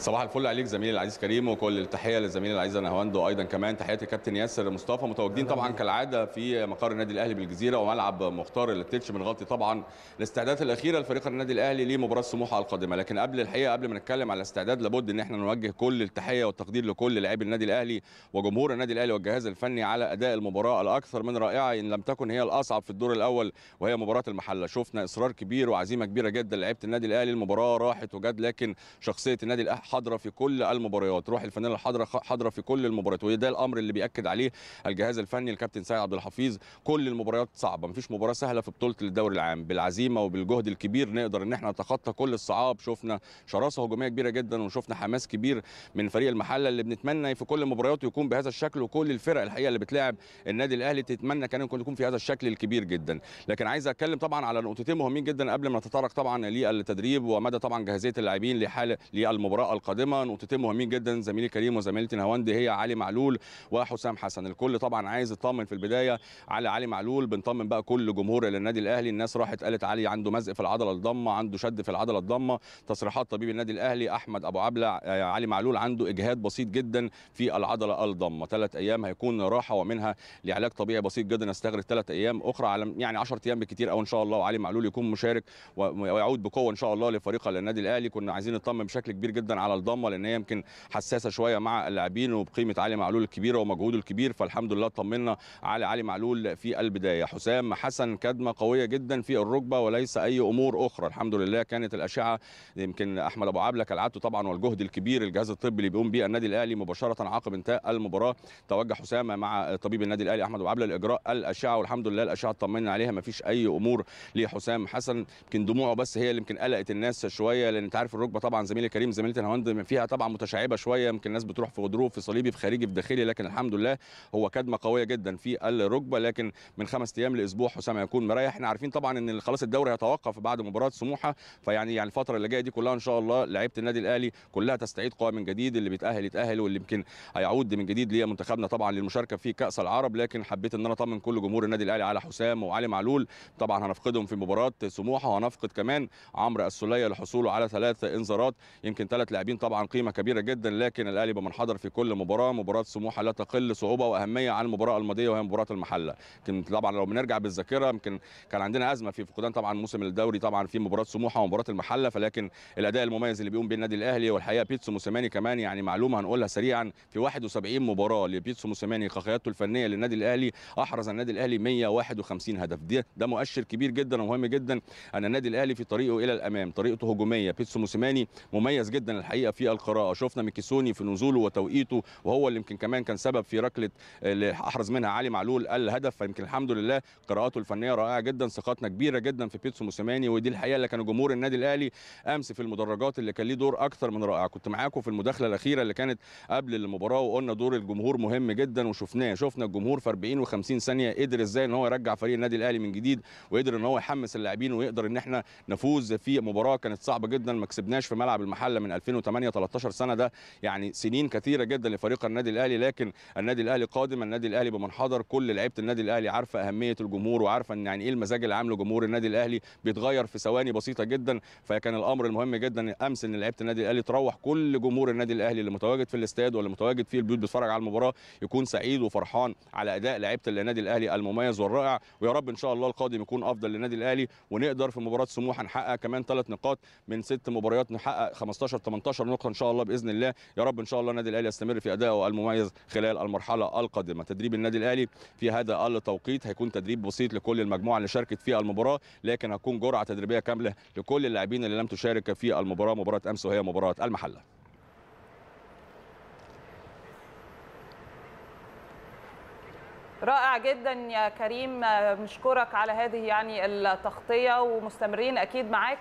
صباح الفل عليك زميلي العزيز كريم وكل التحيه للزميل العزيز نهواندو ايضا كمان تحياتي كابتن ياسر مصطفى متواجدين طبعا كالعاده في مقر النادي الاهلي بالجزيره وملعب مختار للتتش بنغطي طبعا الاستعدادات الاخيره لفريق النادي الاهلي لمباراه سموحه القادمه لكن قبل الحقيقه قبل ما نتكلم على الاستعداد لابد ان احنا نوجه كل التحيه والتقدير لكل لاعبي النادي الاهلي وجمهور النادي الاهلي والجهاز الفني على اداء المباراه الاكثر من رائعه ان لم تكن هي الاصعب في الدور الاول وهي مباراه المحله شفنا اصرار كبير وعزيمه كبيره جدا لعيبه النادي الاهلي المباراه راحت وجد لكن شخصيه النادي الاهلي حاضره في كل المباريات روح الفنانه الحاضره حاضره في كل المباريات وده الامر اللي بياكد عليه الجهاز الفني الكابتن سيد عبد الحفيظ كل المباريات صعبه مفيش مباراه سهله في بطوله الدوري العام بالعزيمه وبالجهد الكبير نقدر ان احنا نتخطى كل الصعاب شفنا شراسه هجوميه كبيره جدا وشفنا حماس كبير من فريق المحله اللي بنتمنى في كل المباريات يكون بهذا الشكل وكل الفرق الحقيقه اللي بتلاعب النادي الاهلي تتمنى كان يكون في هذا الشكل الكبير جدا لكن عايز اتكلم طبعا على نقطتين مهمين جدا قبل ما نتطرق طبعا للتدريب ومدى طبعا جاهزيه اللاعبين لحاله للمباراه القادمه نقطتين مهمين جدا زميلي كريم وزميلتي نهاوندي هي علي معلول وحسام حسن الكل طبعا عايز يطمن في البدايه على علي معلول بنطمن بقى كل جمهور النادي الاهلي الناس راحت قالت علي عنده مزق في العضله الضمه عنده شد في العضله الضمه تصريحات طبيب النادي الاهلي احمد ابو عبله آه، علي معلول عنده اجهاد بسيط جدا في العضله الضمه ثلاث ايام هيكون راحه ومنها لعلاج طبيعي بسيط جدا يستغرق ثلاث ايام اخرى على يعني 10 ايام بكثير او ان شاء الله وعلي معلول يكون مشارك ويعود بقوه ان شاء الله لفريق النادي الاهلي كنا عايزين نطمن بشكل كبير جدا على على الضمه لان هي يمكن حساسه شويه مع اللاعبين وبقيمه علي معلول الكبيره ومجهوده الكبير فالحمد لله طمنا على علي معلول في البدايه حسام حسن كدمه قويه جدا في الركبه وليس اي امور اخرى الحمد لله كانت الاشعه يمكن احمد ابو عبله كالعادته طبعا والجهد الكبير الجهاز الطبي اللي بيقوم به النادي الاهلي مباشره عقب انتهاء المباراه توجه حسام مع طبيب النادي الاهلي احمد ابو عبله لاجراء الاشعه والحمد لله الاشعه اطمنا عليها ما فيش اي امور لحسام حسن يمكن دموعه بس هي اللي يمكن قلقت الناس شويه لان انت عارف الركبه طبعا زميلي كريم زميلتي باشمهندس فيها طبعا متشعبه شويه يمكن الناس بتروح في غضروف في صليبي في خارجي في داخلي لكن الحمد لله هو كدمه قويه جدا في الركبه لكن من خمس ايام لاسبوع حسام هيكون مريح احنا عارفين طبعا ان خلاص الدوري هيتوقف بعد مباراه سموحه فيعني يعني الفتره اللي جايه دي كلها ان شاء الله لعيبه النادي الاهلي كلها تستعيد قوه من جديد اللي بيتاهل يتاهل واللي يمكن هيعود من جديد لمنتخبنا طبعا للمشاركه في كاس العرب لكن حبيت ان انا اطمن كل جمهور النادي الاهلي على حسام وعلي معلول طبعا هنفقدهم في مباراه سموحه وهنفقد كمان عمرو السوليه لحصوله على ثلاث انذارات يمكن ثلاث لاعبين اللاعبين طبعا قيمه كبيره جدا لكن الاهلي يبقى في كل مباراه مباراه سموحه لا تقل صعوبه واهميه عن المباراه الماضيه وهي مباراه المحله لكن طبعا لو بنرجع بالذاكره يمكن كان عندنا ازمه في فقدان طبعا موسم الدوري طبعا في مباراه سموحه ومباراه المحله فلكن الاداء المميز اللي بيقوم به النادي الاهلي والحقيقه بيتسو موسيماني كمان يعني معلومه هنقولها سريعا في 71 مباراه لبيتسو موسيماني كقيادته الفنيه للنادي الاهلي احرز النادي الاهلي 151 هدف ده, ده مؤشر كبير جدا ومهم جدا ان النادي الاهلي في طريقه الى الامام طريقته هجوميه بيتسو موسيماني مميز جدا الحقيقه الحقيقه في القراءه شفنا ميكيسوني في نزوله وتوقيته وهو اللي يمكن كمان كان سبب في ركله اللي احرز منها علي معلول الهدف فيمكن الحمد لله قراءاته الفنيه رائعه جدا ثقتنا كبيره جدا في بيتسو موسيماني ودي الحقيقه اللي كان جمهور النادي الاهلي امس في المدرجات اللي كان ليه دور اكثر من رائع كنت معاكم في المداخله الاخيره اللي كانت قبل المباراه وقلنا دور الجمهور مهم جدا وشفناه شفنا الجمهور في 40 و50 ثانيه قدر ازاي ان هو يرجع فريق النادي الاهلي من جديد وقدر ان هو يحمس اللاعبين ويقدر ان احنا نفوز في مباراه كانت صعبه جدا ما كسبناش في ملعب المحله من 2000 2008 13 سنه ده يعني سنين كثيره جدا لفريق النادي الاهلي لكن النادي الاهلي قادم النادي الاهلي بمنحدر كل لعيبه النادي الاهلي عارفه اهميه الجمهور وعارفه ان يعني ايه المزاج العام لجمهور النادي الاهلي بيتغير في ثواني بسيطه جدا فكان الامر المهم جدا امس ان لعيبه النادي الاهلي تروح كل جمهور النادي الاهلي اللي متواجد في الاستاد واللي متواجد في البيوت بيتفرج على المباراه يكون سعيد وفرحان على اداء لعيبه النادي الاهلي المميز والرائع ويا رب ان شاء الله القادم يكون افضل للنادي الاهلي ونقدر في مباراه سموحه نحقق كمان ثلاث نقاط من ست مباريات نحقق 15 18 13 نقطه ان شاء الله باذن الله يا رب ان شاء الله النادي الاهلي يستمر في ادائه المميز خلال المرحله القادمه تدريب النادي الاهلي في هذا التوقيت هيكون تدريب بسيط لكل المجموعه اللي شاركت في المباراه لكن هتكون جرعه تدريبيه كامله لكل اللاعبين اللي لم تشارك في المباراه مباراه امس وهي مباراه المحله رائع جدا يا كريم مشكورك على هذه يعني التغطيه ومستمرين اكيد معاك